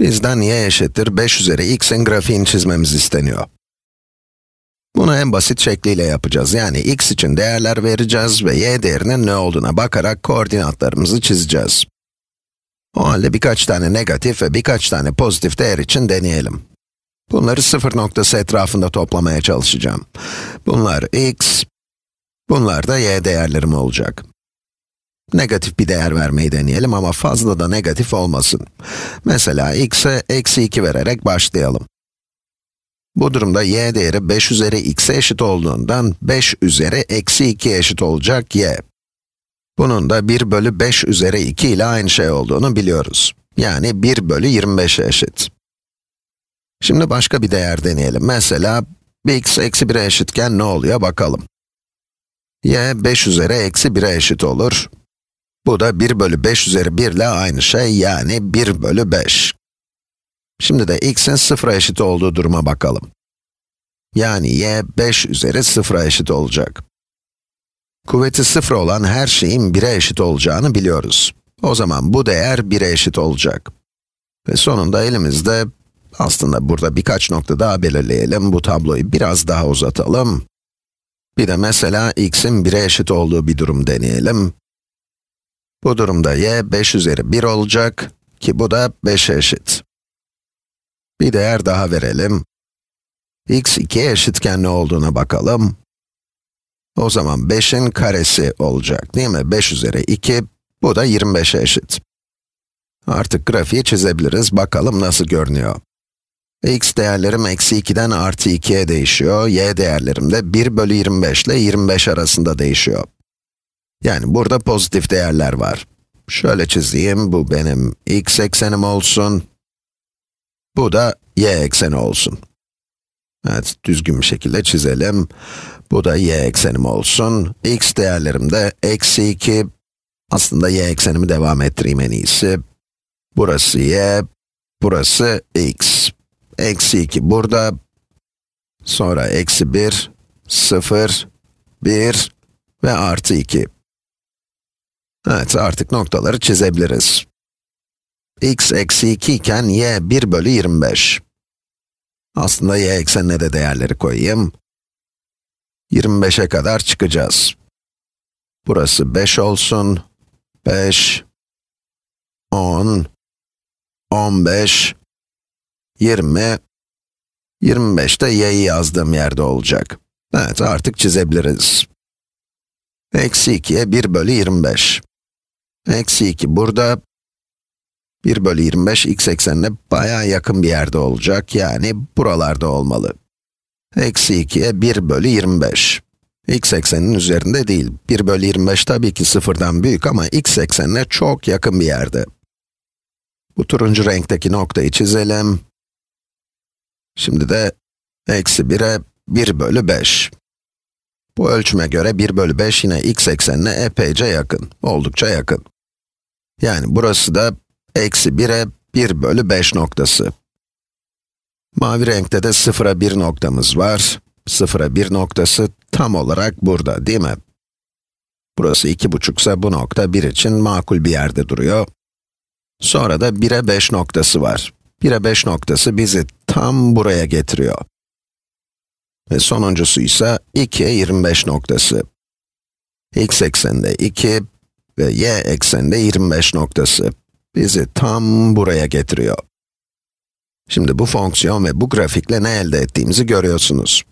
Bizden y eşittir 5 üzeri x'in grafiğini çizmemiz isteniyor. Bunu en basit şekliyle yapacağız. Yani x için değerler vereceğiz ve y değerinin ne olduğuna bakarak koordinatlarımızı çizeceğiz. O halde birkaç tane negatif ve birkaç tane pozitif değer için deneyelim. Bunları sıfır noktası etrafında toplamaya çalışacağım. Bunlar x, bunlar da y değerlerim olacak. Negatif bir değer vermeyi deneyelim ama fazla da negatif olmasın. Mesela x'e eksi 2 vererek başlayalım. Bu durumda y değeri 5 üzeri x'e eşit olduğundan 5 üzeri eksi 2 eşit olacak y. Bunun da 1 bölü 5 üzeri 2 ile aynı şey olduğunu biliyoruz. Yani 1 bölü 25'e eşit. Şimdi başka bir değer deneyelim. Mesela x eksi 1'e eşitken ne oluyor bakalım. y 5 üzeri eksi 1'e eşit olur. Bu da 1 bölü 5 üzeri 1 ile aynı şey yani 1 bölü 5. Şimdi de x'in sıfıra eşit olduğu duruma bakalım. Yani y 5 üzeri sıfıra eşit olacak. Kuvveti sıfır olan her şeyin 1'e eşit olacağını biliyoruz. O zaman bu değer 1'e eşit olacak. Ve sonunda elimizde, aslında burada birkaç nokta daha belirleyelim, bu tabloyu biraz daha uzatalım. Bir de mesela x'in 1'e eşit olduğu bir durum deneyelim. Bu durumda y 5 üzeri 1 olacak ki bu da 5'e eşit. Bir değer daha verelim. x 2 eşitken ne olduğuna bakalım. O zaman 5'in karesi olacak değil mi? 5 üzeri 2, bu da 25'e eşit. Artık grafiği çizebiliriz, bakalım nasıl görünüyor. x değerlerim eksi 2'den artı 2'ye değişiyor, y değerlerim de 1 bölü 25 ile 25 arasında değişiyor. Yani burada pozitif değerler var. Şöyle çizeyim, bu benim x eksenim olsun. Bu da y ekseni olsun. Evet, düzgün bir şekilde çizelim. Bu da y eksenim olsun. x değerlerim de eksi 2. Aslında y eksenimi devam ettireyim en iyisi. Burası y, burası x. Eksi 2 burada. Sonra eksi 1, 0, 1 ve artı 2. Evet, artık noktaları çizebiliriz. x eksi 2 iken y 1 bölü 25. Aslında y eksenine de değerleri koyayım. 25'e kadar çıkacağız. Burası 5 olsun. 5, 10, 15, 20, 25 de y'yi yazdığım yerde olacak. Evet, artık çizebiliriz. Eksi 2'ye 1 bölü 25. Eksi 2 burada. 1 bölü 25 x eksenine baya yakın bir yerde olacak. Yani buralarda olmalı. Eksi 2'ye 1 bölü 25. x ekseninin üzerinde değil. 1 bölü 25 tabii ki sıfırdan büyük ama x eksenine çok yakın bir yerde. Bu turuncu renkteki noktayı çizelim. Şimdi de eksi 1'e 1 bölü 5. Bu ölçüme göre 1 bölü 5 yine x eksenine epeyce yakın, oldukça yakın. Yani burası da eksi 1'e 1 bölü 5 noktası. Mavi renkte de 0'a 1 noktamız var. 0'a 1 noktası tam olarak burada değil mi? Burası 2,5 ise bu nokta 1 için makul bir yerde duruyor. Sonra da 1'e 5 noktası var. 1'e 5 noktası bizi tam buraya getiriyor. Ve sonuncusu ise 2'ye 25 noktası. x ekseninde 2, ve y ekseninde 25 noktası bizi tam buraya getiriyor. Şimdi bu fonksiyon ve bu grafikle ne elde ettiğimizi görüyorsunuz.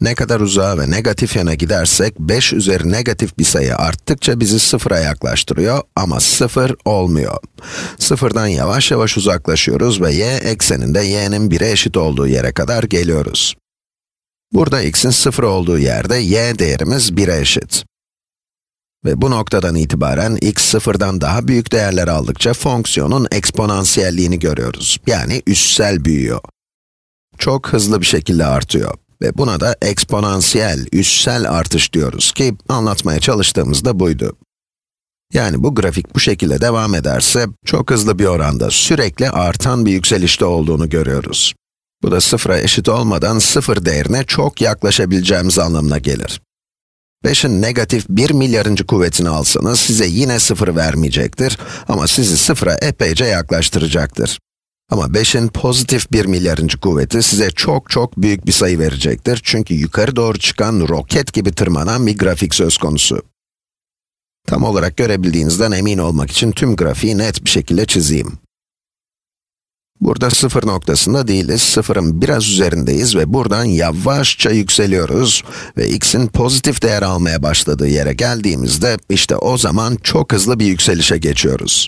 Ne kadar uzağa ve negatif yana gidersek 5 üzeri negatif bir sayı arttıkça bizi sıfıra yaklaştırıyor ama sıfır olmuyor. Sıfırdan yavaş yavaş uzaklaşıyoruz ve y ekseninde y'nin 1'e eşit olduğu yere kadar geliyoruz. Burada x'in sıfır olduğu yerde y değerimiz 1'e eşit. Ve bu noktadan itibaren x sıfırdan daha büyük değerler aldıkça fonksiyonun eksponansiyelliğini görüyoruz. Yani üssel büyüyor. Çok hızlı bir şekilde artıyor. Ve buna da eksponansiyel, üssel artış diyoruz ki anlatmaya çalıştığımızda buydu. Yani bu grafik bu şekilde devam ederse, çok hızlı bir oranda sürekli artan bir yükselişte olduğunu görüyoruz. Bu da sıfıra eşit olmadan sıfır değerine çok yaklaşabileceğimiz anlamına gelir. 5'in negatif 1 milyarıncı kuvvetini alsanız size yine 0 vermeyecektir ama sizi 0'a epeyce yaklaştıracaktır. Ama 5'in pozitif 1 milyarıncı kuvveti size çok çok büyük bir sayı verecektir çünkü yukarı doğru çıkan roket gibi tırmanan bir grafik söz konusu. Tam olarak görebildiğinizden emin olmak için tüm grafiği net bir şekilde çizeyim. Burada sıfır noktasında değiliz, sıfırın biraz üzerindeyiz ve buradan yavaşça yükseliyoruz ve x'in pozitif değer almaya başladığı yere geldiğimizde işte o zaman çok hızlı bir yükselişe geçiyoruz.